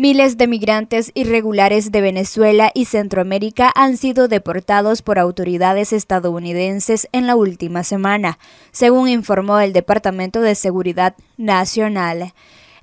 Miles de migrantes irregulares de Venezuela y Centroamérica han sido deportados por autoridades estadounidenses en la última semana, según informó el Departamento de Seguridad Nacional.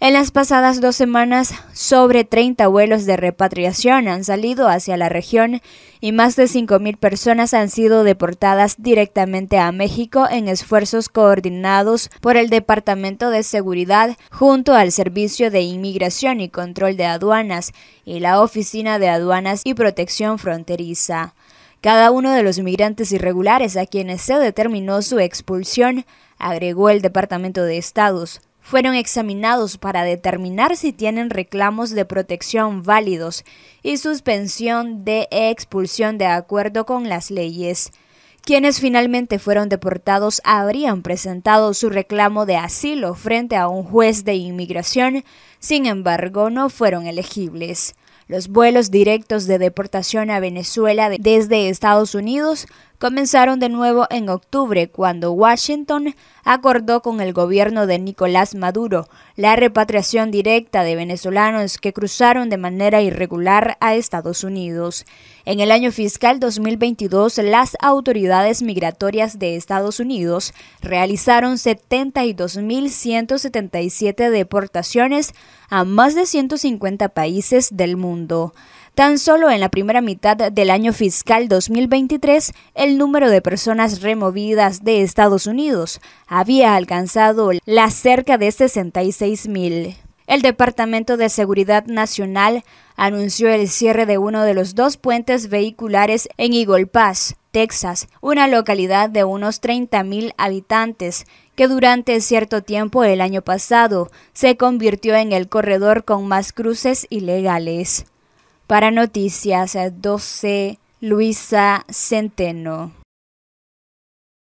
En las pasadas dos semanas, sobre 30 vuelos de repatriación han salido hacia la región y más de 5.000 personas han sido deportadas directamente a México en esfuerzos coordinados por el Departamento de Seguridad junto al Servicio de Inmigración y Control de Aduanas y la Oficina de Aduanas y Protección Fronteriza. Cada uno de los migrantes irregulares a quienes se determinó su expulsión, agregó el Departamento de Estados, fueron examinados para determinar si tienen reclamos de protección válidos y suspensión de expulsión de acuerdo con las leyes. Quienes finalmente fueron deportados habrían presentado su reclamo de asilo frente a un juez de inmigración, sin embargo no fueron elegibles. Los vuelos directos de deportación a Venezuela desde Estados Unidos comenzaron de nuevo en octubre, cuando Washington acordó con el gobierno de Nicolás Maduro la repatriación directa de venezolanos que cruzaron de manera irregular a Estados Unidos. En el año fiscal 2022, las autoridades migratorias de Estados Unidos realizaron 72.177 deportaciones a más de 150 países del mundo. Tan solo en la primera mitad del año fiscal 2023, el número de personas removidas de Estados Unidos había alcanzado la cerca de 66 mil. El Departamento de Seguridad Nacional anunció el cierre de uno de los dos puentes vehiculares en Eagle Pass, Texas, una localidad de unos 30.000 habitantes que durante cierto tiempo el año pasado se convirtió en el corredor con más cruces ilegales. Para Noticias 12 Luisa Centeno.